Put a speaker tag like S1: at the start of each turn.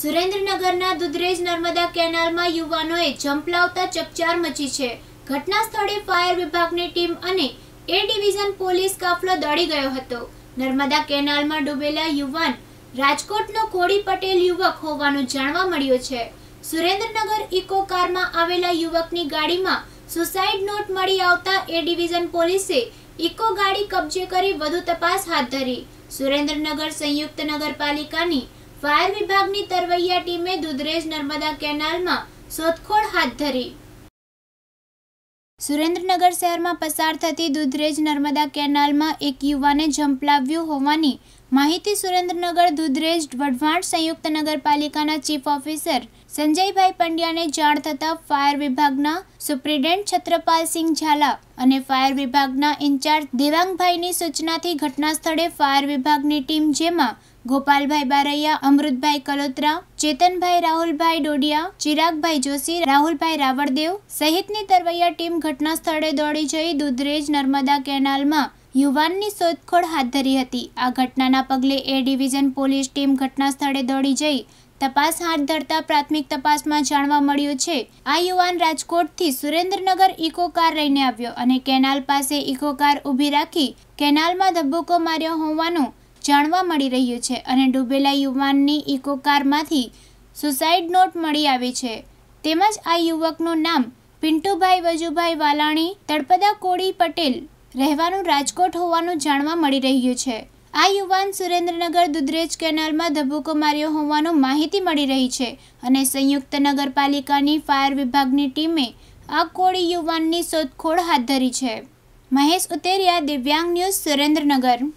S1: સુરેન્દ્રનગરના દુધરેજ નર્મદા કેનાલમાં યુવાનોએ ઝંપલાવતા ચકચાર મચી છે ઘટના સ્થળે ફાયર વિભાગની ટીમ અને એ ડિવિઝન પોલીસ કાફલો દોડી ગયો હતો નર્મદા કેનાલમાં ડૂબેલા યુવાન રાજકોટનો કોડી પટેલ યુવક હોવાનું જાણવા મળ્યું છે સુરેન્દ્રનગર ઇકો કારમાં આવેલા યુવકની ગાડીમાં સુસાઇડ નોટ મળી આવતા એ ડિવિઝન પોલીસે ઇકો ગાડી કબજે કરી વધુ તપાસ હાથ ધરી સુરેન્દ્રનગર સંયુક્ત નગરપાલિકાની ફાયર વિભાગની તરવૈયા ટીમે દુધરેજ નર્મદા કેનાલમાં શોધખોળ હાથ ધરી સુરેન્દ્રનગર શહેરમાં પસાર થતી દુધરેજ નર્મદા કેનાલમાં એક યુવાને ઝંપલાવ્યું હોવાની માહિતી સુરેન્દ્રનગર દુધરેજ વઢવાણ સંયુક્ત નગરપાલિકાના ચીફ ઓફિસર સંજયભાઈ પંડ્યાને જાણ થતાં ફાયર વિભાગના સુપ્રિન્ટેન્ટ છત્રપાલસિંહ ઝાલા અને ફાયર વિભાગના ઇન્ચાર્જ દેવાંગભાઈની સૂચનાથી ઘટના સ્થળે ફાયર વિભાગની ટીમ જેમાં ગોપાલભાઈ બારૈયા અમૃતભાઈ કલોત્રા ચેતનભાઈ રાહુલભાઈ ડોડિયા ચિરાગભાઈ જોશી રાહુલભાઈ રાવળદેવ સહિતની તરવૈયા ટીમ ઘટના સ્થળે દોડી જઈ દુધરેજ નર્મદા કેનાલમાં યુવાનની શોધખોળ હાથ ધરી હતી આ ઘટનાના પગલે એ ડિવિઝન પોલીસ ટીમ ઘટના સ્થળે દોડી જઈ તપાસ હાથ ધરતા પ્રાથમિક તપાસમાં જાણવા મળ્યું છે આ યુવાન રાજકોટથી સુરેન્દ્રનગર ઇકો કાર લઈને આવ્યો અને કેનાલ પાસે ઇકો કાર ઊભી રાખી કેનાલમાં ધબ્બુકો માર્યો હોવાનું જાણવા મળી રહ્યું છે અને ડૂબેલા યુવાનની ઇકો કારમાંથી સુસાઇડ નોટ મળી આવી છે તેમજ આ યુવકનું નામ પિન્ટુભાઈ વજુભાઈ વાલાણી તળપદા કોળી પટેલ રહેવાનું રાજકોટ હોવાનું જાણવા મળી રહ્યું છે આ યુવાન સુરેન્દ્રનગર દુધરેજ કેનાલમાં ધબૂકો માર્યો હોવાનું માહિતી મળી રહી છે અને સંયુક્ત નગરપાલિકાની ફાયર વિભાગની ટીમે આ કોળી યુવાનની શોધખોળ હાથ ધરી છે મહેશ ઉતેરિયા દિવ્યાંગ ન્યૂઝ સુરેન્દ્રનગર